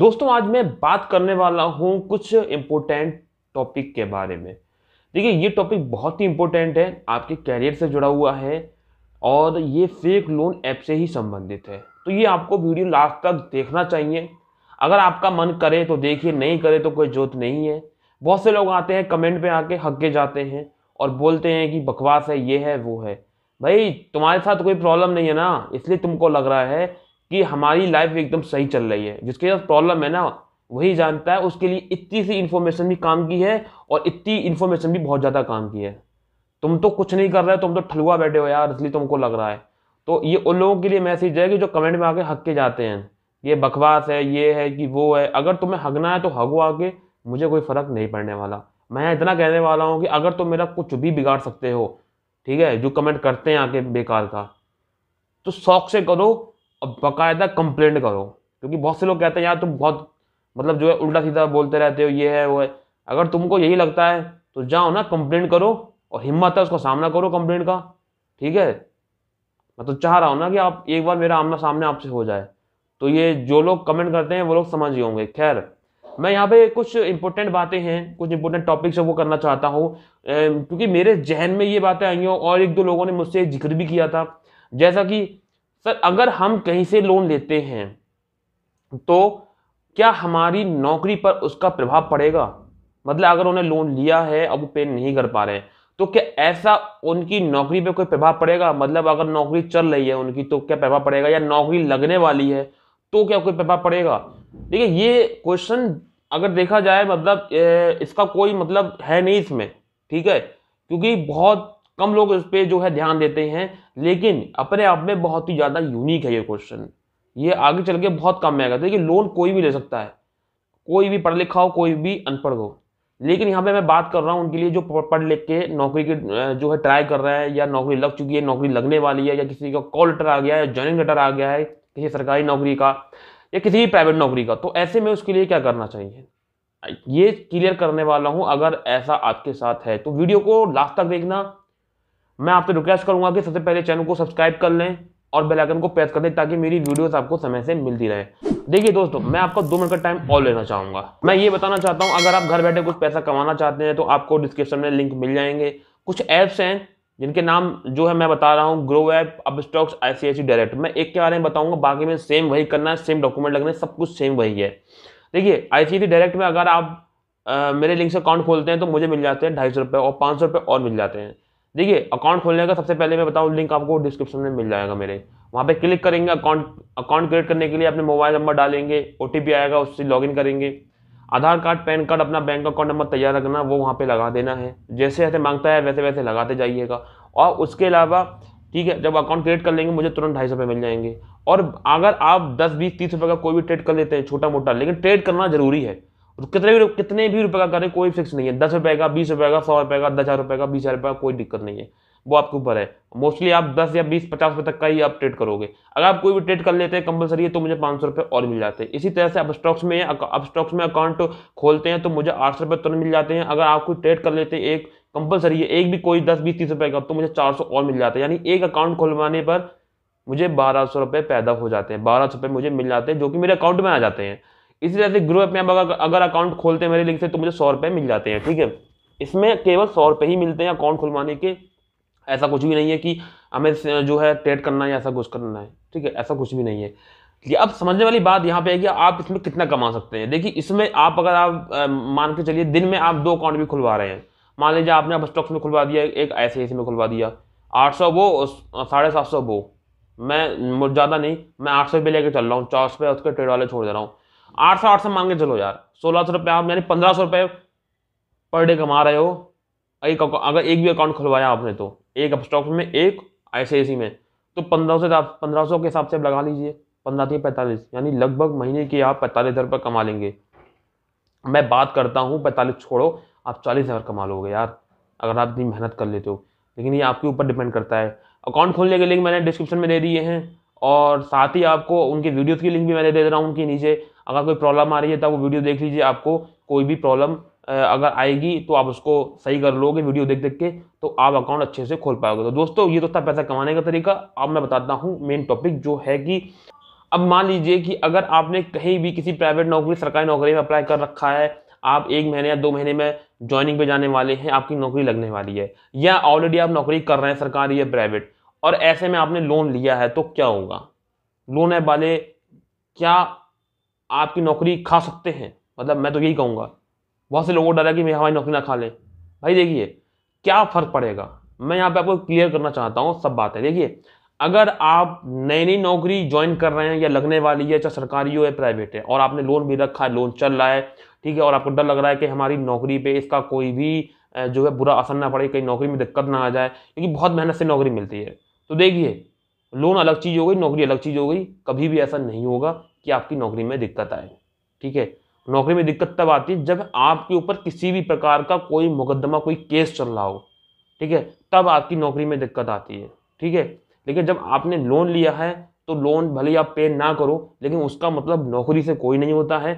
दोस्तों आज मैं बात करने वाला हूं कुछ इंपोर्टेंट टॉपिक के बारे में देखिए ये टॉपिक बहुत ही इंपॉर्टेंट है आपके कैरियर से जुड़ा हुआ है और ये फेक लोन ऐप से ही संबंधित है तो ये आपको वीडियो लास्ट तक देखना चाहिए अगर आपका मन करे तो देखिए नहीं करे तो कोई जोत नहीं है बहुत से लोग आते हैं कमेंट पे आके हक्के जाते हैं और बोलते हैं कि बकवास है ये है वो है भाई तुम्हारे साथ कोई प्रॉब्लम नहीं है ना इसलिए तुमको लग रहा है कि हमारी लाइफ एकदम सही चल रही है जिसके साथ प्रॉब्लम है ना वही जानता है उसके लिए इतनी सी इन्फॉर्मेशन भी काम की है और इतनी इन्फॉर्मेशन भी बहुत ज़्यादा काम की है तुम तो कुछ नहीं कर रहे हो तुम तो ठलुआ बैठे हो यार इसलिए तुमको लग रहा है तो ये उन लोगों के लिए मैसेज है कि जो कमेंट में आके हक के जाते हैं ये बकवास है ये है कि वो है अगर तुम्हें हगना है तो हगो आके मुझे कोई फ़र्क नहीं पड़ने वाला मैं इतना कहने वाला हूँ कि अगर तुम मेरा कुछ भी बिगाड़ सकते हो ठीक है जो कमेंट करते हैं आके बेकार का तो शौक से करो और बाकायदा कंप्लेंट करो क्योंकि बहुत से लोग कहते हैं यार तुम बहुत मतलब जो है उल्टा सीधा बोलते रहते हो ये है वो है अगर तुमको यही लगता है तो जाओ ना कंप्लेंट करो और हिम्मत है उसका सामना करो कंप्लेंट का ठीक है मैं तो चाह रहा हूँ ना कि आप एक बार मेरा आमना सामने आपसे हो जाए तो ये जो लोग कमेंट करते हैं वो लोग समझ ही होंगे खैर मैं यहाँ पे कुछ इंपॉर्टेंट बातें हैं कुछ इंपॉर्टेंट टॉपिक्स है वो करना चाहता हूँ क्योंकि मेरे जहन में ये बातें आई हों और एक दो लोगों ने मुझसे जिक्र भी किया था जैसा कि सर अगर हम कहीं से लोन लेते हैं तो क्या हमारी नौकरी पर उसका प्रभाव पड़ेगा मतलब अगर उन्हें लोन लिया है अब वो पे नहीं कर पा रहे हैं तो क्या ऐसा उनकी नौकरी पे कोई प्रभाव पड़ेगा मतलब अगर नौकरी चल रही है उनकी तो क्या प्रभाव पड़ेगा या नौकरी लगने वाली है तो क्या कोई प्रभाव पड़ेगा देखिए ये क्वेश्चन अगर देखा जाए मतलब इसका कोई मतलब है नहीं इसमें ठीक है क्योंकि बहुत कम लोग इस पर जो है ध्यान देते हैं लेकिन अपने आप में बहुत ही ज़्यादा यूनिक है ये क्वेश्चन ये आगे चल के बहुत कम में आएगा तो देखिए लोन कोई भी ले सकता है कोई भी पढ़ लिखा हो कोई भी अनपढ़ हो लेकिन यहाँ पे मैं बात कर रहा हूँ उनके लिए जो पढ़ लिख के नौकरी के जो है ट्राई कर रहा है या नौकरी लग चुकी है नौकरी लगने वाली है या किसी का कॉल लेटर आ गया है ज्वाइनिंग लेटर आ गया है किसी सरकारी नौकरी का या किसी भी प्राइवेट नौकरी का तो ऐसे में उसके लिए क्या करना चाहिए ये क्लियर करने वाला हूँ अगर ऐसा आपके साथ है तो वीडियो को लास्ट तक देखना मैं आपसे रिक्वेस्ट करूंगा कि सबसे पहले चैनल को सब्सक्राइब कर लें और बेल आइकन को प्रेस कर दें ताकि मेरी वीडियोस आपको समय से मिलती रहे देखिए दोस्तों मैं आपका दो मिनट का टाइम और लेना चाहूँगा मैं ये बताना चाहता हूँ अगर आप घर बैठे कुछ पैसा कमाना चाहते हैं तो आपको डिस्क्रिप्शन में लिंक मिल जाएंगे कुछ ऐप्स हैं जिनके नाम जो है मैं बता रहा हूँ ग्रो ऐप अब स्टॉक्स आईसीआईसी डायरेक्ट मैं एक के बारे में बताऊँगा बाकी में सेम वही करना है सेम डॉक्यूमेंट लगने सब कुछ सेम वही है देखिए आईसीआईसी डायरेक्ट में अगर आप आ, मेरे लिंक से अकाउंट खोलते हैं तो मुझे मिल जाते हैं ढाई सौ रुपये और पाँच सौ रुपये और मिल जाते हैं देखिए अकाउंट खोलने का सबसे पहले मैं बताऊँ लिंक आपको डिस्क्रिप्शन में मिल जाएगा मेरे वहाँ पे क्लिक करेंगे अकाउंट अकाउंट क्रिएट करने के लिए अपने मोबाइल नंबर डालेंगे ओ आएगा उससे लॉगिन करेंगे आधार कार्ड पैन कार्ड अपना बैंक अकाउंट नंबर तैयार रखना वो वहाँ पे लगा देना है जैसे जैसे मांगता है वैसे वैसे लगाते जाइएगा और उसके अलावा ठीक है जब अकाउंट क्रिएट कर लेंगे मुझे तुरंत ढाई सौ मिल जाएंगे और अगर आप दस बीस तीस रुपये का कोई भी ट्रेड कर लेते हैं छोटा मोटा लेकिन ट्रेड करना ज़रूरी है तो कितने भी कितने भी रुपए का करें कोई फिक्स नहीं है दस रुपए का बीस रुपए का सौ रुपए का दस हज़ार रुपए का बीस हज़ार रुपए का कोई दिक्कत नहीं है वो आपके ऊपर है मोस्टली आप दस या बीस पचास रुपये तक का ही आप ट्रेड करोगे अगर आप कोई भी ट्रेड कर लेते हैं कंपलसरी है तो मुझे पाँच सौ रुपये और मिल जाते हैं इसी तरह से आप स्टॉक्स में आप स्टॉक्स में अकाउंट खोलते हैं तो मुझे आठ सौ रुपये तुरंत तो मिल जाते हैं अगर आप कोई ट्रेड कर लेते हैं एक कंपलसरी है एक भी कोई दस बीस तीस रुपये का तो मुझे चार सौ और मिल जाता है यानी एक अकाउंट खुलवाने पर मुझे बारह सौ रुपये पैदा हो जाते हैं बारह सौ रुपये मुझे मिल जाते हैं जो कि मेरे अकाउंट में आ जाते हैं इसी तरह से ग्रुप में अगर अगर अकाउंट खोलते हैं मेरे लिंक से तो मुझे सौ रुपये मिल जाते हैं ठीक है इसमें केवल सौ रुपये ही मिलते हैं अकाउंट खुलवाने के ऐसा कुछ भी नहीं है कि हमें जो है ट्रेड करना है ऐसा कुछ करना है ठीक है ऐसा कुछ भी नहीं है ये अब समझने वाली बात यहाँ पे है कि आप इसमें कितना कमा सकते हैं देखिए इसमें आप अगर आप मान के चलिए दिन में आप दो अकाउंट भी खुलवा रहे हैं मान लीजिए आपने आप स्टॉक्स में खुलवा दिया एक ऐसे ऐसे में खुलवा दिया आठ सौ वो साढ़े सात सौ वो मैं ज़्यादा नहीं मैं आठ सौ रुपये लेकर चल रहा हूँ चार सौ रुपये उसके ट्रेड वाले छोड़ दे रहा हूँ आठ सौ आठ सौ मांगे चलो यार सोलह सौ रुपये आप यानी पंद्रह सौ रुपये पर डे कमा रहे हो एक अगर एक भी अकाउंट खुलवाया आपने तो एक स्टॉक में एक ऐसे ऐसी में तो पंद्रह सौ आप पंद्रह सौ के हिसाब से आप लगा लीजिए पंद्रह थी पैंतालीस यानी लगभग महीने की आप पैंतालीस हज़ार रुपये कमा लेंगे मैं बात करता हूँ पैंतालीस छोड़ो आप चालीस हज़ार कमा लोगे यार अगर आप इतनी मेहनत कर लेते हो लेकिन ये आपके ऊपर डिपेंड करता है अकाउंट खोलने के लिंक मैंने डिस्क्रिप्शन में दे दिए हैं और साथ ही आपको उनके वीडियोज़ की लिंक भी मैंने दे दे रहा हूँ उनके नीचे अगर कोई प्रॉब्लम आ रही है तो वो वीडियो देख लीजिए आपको कोई भी प्रॉब्लम अगर आएगी तो आप उसको सही कर लोगे वीडियो देख देख के तो आप अकाउंट अच्छे से खोल पाओगे तो दोस्तों ये तो था पैसा कमाने का तरीका अब मैं बताता हूँ मेन टॉपिक जो है कि अब मान लीजिए कि अगर आपने कहीं भी किसी प्राइवेट नौकरी सरकारी नौकरी में अप्लाई कर रखा है आप एक महीने या दो महीने में ज्वाइनिंग पे जाने वाले हैं आपकी नौकरी लगने वाली है या ऑलरेडी आप नौकरी कर रहे हैं सरकारी या प्राइवेट और ऐसे में आपने लोन लिया है तो क्या होगा लोन ऐप वाले क्या आपकी नौकरी खा सकते हैं मतलब मैं तो यही कहूँगा बहुत से लोगों को डर है कि मैं हमारी नौकरी ना खा लें भाई देखिए क्या फ़र्क पड़ेगा मैं यहाँ पे आपको क्लियर करना चाहता हूँ सब बातें देखिए अगर आप नई नई नौकरी ज्वाइन कर रहे हैं या लगने वाली है चाहे सरकारी हो या प्राइवेट है और आपने लोन भी रखा है लोन चल रहा है ठीक है और आपको डर लग रहा है कि हमारी नौकरी पे इसका कोई भी जो है बुरा असर ना पड़े कहीं नौकरी में दिक्कत ना आ जाए क्योंकि बहुत मेहनत से नौकरी मिलती है तो देखिए लोन अलग चीज़ हो गई नौकरी अलग चीज़ हो गई कभी भी ऐसा नहीं होगा कि आपकी नौकरी में दिक्कत आए ठीक है नौकरी में दिक्कत तब आती है जब आपके ऊपर किसी भी प्रकार का कोई मुकदमा कोई केस चल रहा हो ठीक है तब आपकी नौकरी में दिक्कत आती है ठीक है लेकिन जब आपने लोन लिया है तो लोन भले आप पे ना करो लेकिन उसका मतलब नौकरी से कोई नहीं होता है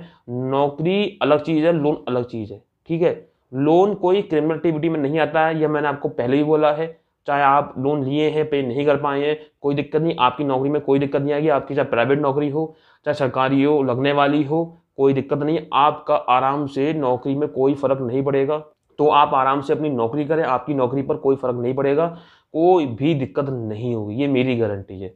नौकरी अलग चीज़ है लोन अलग चीज़ है ठीक है लोन कोई क्रिमिनल एक्टिविटी में नहीं आता है यह मैंने आपको पहले ही बोला है चाहे आप लोन लिए हैं पे नहीं कर पाए हैं कोई दिक्कत नहीं आपकी नौकरी में कोई दिक्कत नहीं आएगी आपकी चाहे प्राइवेट नौकरी हो चाहे सरकारी हो लगने वाली हो कोई दिक्कत नहीं आपका आराम से नौकरी में कोई फ़र्क नहीं पड़ेगा तो आप आराम से अपनी नौकरी करें आपकी नौकरी पर कोई फ़र्क नहीं पड़ेगा कोई भी दिक्कत नहीं होगी ये मेरी गारंटी है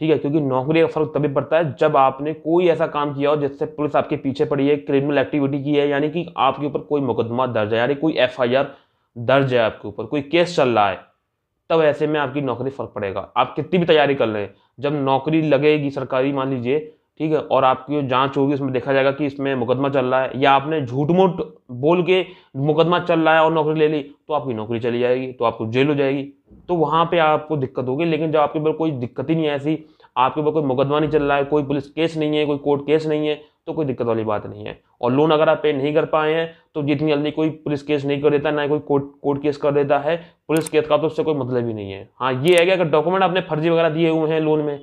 ठीक है क्योंकि नौकरी का फ़र्क तभी पड़ता है जब आपने कोई ऐसा काम किया हो जिससे पुलिस आपके पीछे पड़ी है क्रिमिनल एक्टिविटी की है यानी कि आपके ऊपर कोई मुकदमा दर्ज है यानी कोई एफ़ दर्ज है आपके ऊपर कोई केस चल रहा है तब ऐसे में आपकी नौकरी फर्क पड़ेगा आप कितनी भी तैयारी कर लें जब नौकरी लगेगी सरकारी मान लीजिए ठीक है और आपकी जाँच होगी उसमें देखा जाएगा कि इसमें मुकदमा चल रहा है या आपने झूठ मूठ बोल के मुकदमा चल रहा है और नौकरी ले ली तो आपकी नौकरी चली जाएगी तो आपको जेल हो जाएगी तो वहाँ पे आपको दिक्कत होगी लेकिन जब आपके ऊपर कोई दिक्कत ही नहीं है ऐसी आपके ऊपर कोई मुकदमा नहीं चल रहा है कोई पुलिस केस नहीं है कोई कोर्ट केस नहीं है तो कोई दिक्कत वाली बात नहीं है और लोन अगर आप पे नहीं कर पाए हैं तो जितनी जल्दी कोई पुलिस केस नहीं कर देता ना कोई कोर्ट कोर्ट केस कर देता है पुलिस केस का तो उससे कोई मतलब ही नहीं है हाँ ये है कि अगर डॉक्यूमेंट आपने फर्जी वगैरह दिए हुए हैं लोन में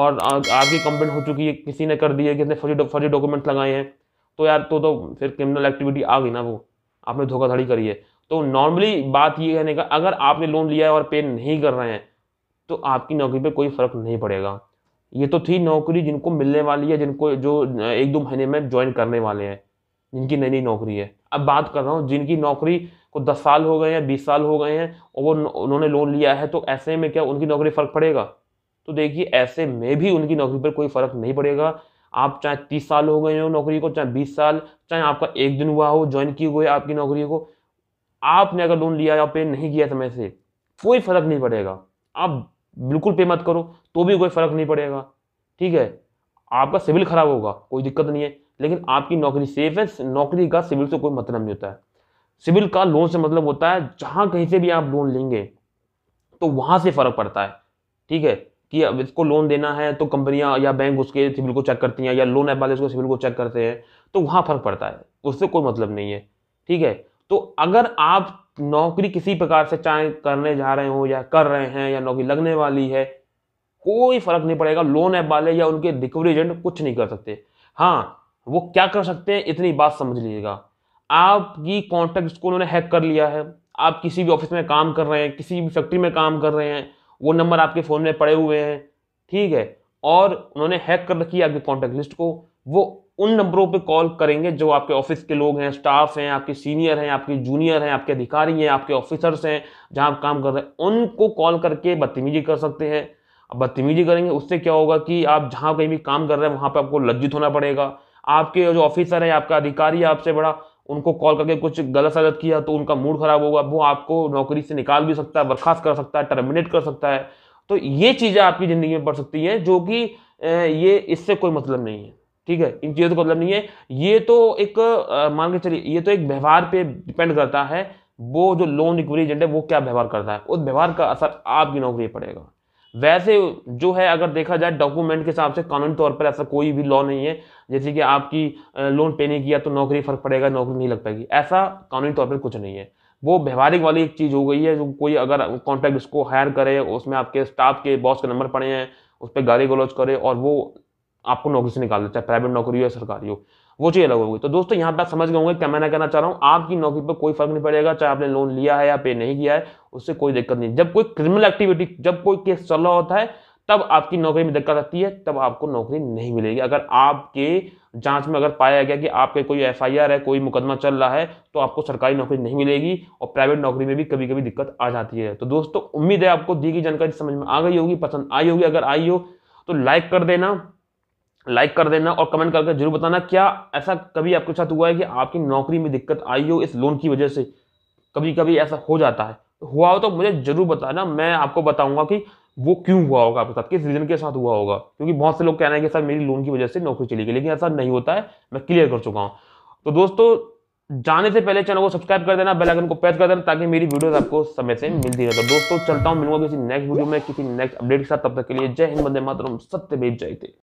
और आपकी कंप्लेंट हो चुकी है किसी ने कर दी है किसने फर्जी फर्जी डॉक्यूमेंट्स लगाए हैं तो यार तो तो फिर क्रिमिनल एक्टिविटी आ गई ना वो आपने धोखाधड़ी करी है तो नॉर्मली बात ये कहने का अगर आपने लोन लिया है और पे नहीं कर रहे हैं तो आपकी नौकरी पर कोई फ़र्क नहीं पड़ेगा ये तो थी नौकरी जिनको मिलने वाली है जिनको जो एक दो महीने में ज्वाइन करने वाले हैं जिनकी नई नई नौकरी है अब बात कर रहा हूँ जिनकी नौकरी को दस साल हो गए हैं बीस साल हो गए हैं और वो उन्होंने लोन लिया है तो ऐसे में क्या उनकी नौकरी फ़र्क पड़ेगा तो देखिए ऐसे में भी उनकी नौकरी पर कोई फ़र्क नहीं पड़ेगा आप चाहे तीस साल हो गए हो नौकरी को चाहे बीस साल चाहे आपका एक दिन हुआ हो ज्वाइन की हुई आपकी नौकरी को आपने अगर लोन लिया या पे नहीं किया समय से कोई फ़र्क नहीं पड़ेगा आप बिल्कुल पे मत करो तो भी कोई फर्क नहीं पड़ेगा ठीक है आपका सिविल खराब होगा कोई दिक्कत नहीं है लेकिन आपकी नौकरी सेफ है नौकरी का सिविल से कोई मतलब नहीं होता है सिविल का लोन से मतलब होता है जहाँ कहीं से भी आप लोन लेंगे तो वहाँ से फ़र्क पड़ता है ठीक है कि अब इसको लोन देना है तो कंपनियां या बैंक उसके सिविल को चेक करती हैं या लोन ऐप वाले उसको सिविल को चेक करते हैं तो वहाँ फ़र्क पड़ता है उससे कोई मतलब नहीं है ठीक है तो अगर आप नौकरी किसी प्रकार से चाहे करने जा रहे हो या कर रहे हैं या नौकरी लगने वाली है कोई फर्क नहीं पड़ेगा लोन ऐप वाले या उनके रिकवरी एजेंट कुछ नहीं कर सकते हाँ वो क्या कर सकते हैं इतनी बात समझ लीजिएगा आपकी कॉन्टैक्ट को उन्होंने हैक कर लिया है आप किसी भी ऑफिस में काम कर रहे हैं किसी भी फैक्ट्री में काम कर रहे हैं वो नंबर आपके फ़ोन में पड़े हुए हैं ठीक है और उन्होंने हैक कर रखी है आपके कॉन्टैक्ट लिस्ट को वो उन नंबरों पे कॉल करेंगे जो आपके ऑफिस के लोग हैं स्टाफ हैं आपके सीनियर हैं आपके जूनियर हैं आपके अधिकारी हैं आपके ऑफिसर्स हैं जहां आप काम कर रहे हैं उनको कॉल करके बदतमीजी कर सकते हैं बदतमीजी करेंगे उससे क्या होगा कि आप जहाँ कहीं भी काम कर रहे हैं वहाँ पर आपको लज्जित होना पड़ेगा आपके जो ऑफिसर है आपका अधिकारी है आपसे बड़ा उनको कॉल करके कुछ गलत सलत किया तो उनका मूड खराब होगा वो आपको नौकरी से निकाल भी सकता है बर्खास्त कर सकता है टर्मिनेट कर सकता है तो ये चीज़ें आपकी ज़िंदगी में पड़ सकती हैं जो कि ये इससे कोई मतलब नहीं है ठीक है इन चीज़ों का मतलब नहीं है ये तो एक मान के चलिए ये तो एक व्यवहार पे डिपेंड करता है वो जो लोन रिकवरी एजेंट है वो क्या व्यवहार करता है उस व्यवहार का असर आपकी नौकरी पड़ेगा वैसे जो है अगर देखा जाए डॉक्यूमेंट के हिसाब से कानूनी तौर पर ऐसा कोई भी लॉ नहीं है जैसे कि आपकी लोन पे नहीं किया तो नौकरी फर्क पड़ेगा नौकरी नहीं लग पाएगी ऐसा कानूनी तौर पर कुछ नहीं है वो व्यवहारिक वाली एक चीज़ हो गई है जो कोई अगर कॉन्ट्रैक्ट उसको हायर करे उसमें आपके स्टाफ के बॉस के नंबर पड़े हैं उस पर गाली गलौज करे और वो आपको नौकरी से निकाल देता है प्राइवेट नौकरी हो या सरकारी हो वो चीज़ अलग होगी तो दोस्तों यहाँ पर आप समझ गए होंगे क्या मैं कहना चाह रहा हूँ आपकी नौकरी पर कोई फर्क नहीं पड़ेगा चाहे आपने लोन लिया है या पे नहीं किया है उससे कोई दिक्कत नहीं जब कोई क्रिमिनल एक्टिविटी जब कोई केस चल रहा होता है तब आपकी नौकरी में दिक्कत आती है तब आपको नौकरी नहीं मिलेगी अगर आपके जांच में अगर पाया गया कि आपके कोई एफ है कोई मुकदमा चल रहा है तो आपको सरकारी नौकरी नहीं मिलेगी और प्राइवेट नौकरी में भी कभी कभी दिक्कत आ जाती है तो दोस्तों उम्मीद है आपको दी गई जानकारी समझ में आ गई होगी पसंद आई होगी अगर आई हो तो लाइक कर देना लाइक कर देना और कमेंट करके जरूर बताना क्या ऐसा कभी आपके साथ हुआ है कि आपकी नौकरी में दिक्कत आई हो इस लोन की वजह से कभी कभी ऐसा हो जाता है तो हुआ हो तो मुझे जरूर बताना मैं आपको बताऊंगा कि वो क्यों हुआ होगा आपके साथ किस रीजन के साथ हुआ होगा क्योंकि बहुत से लोग कह रहे हैं कि सर मेरी लोन की वजह से नौकरी चली गई लेकिन ऐसा नहीं होता है मैं क्लियर कर चुका हूँ तो दोस्तों जाने से पहले चैनल को सब्सक्राइब कर देना बेल आइकन को प्रेस कर देना ताकि मेरी वीडियोस आपको समय से मिलती रहे तो दोस्तों चलता हूँ मिलूंगा किसी नेक्स्ट वीडियो में किसी नेक्स्ट अपडेट के साथ तब तक के लिए जय हिंद वंदे मातरम सत्य भेज जाए थे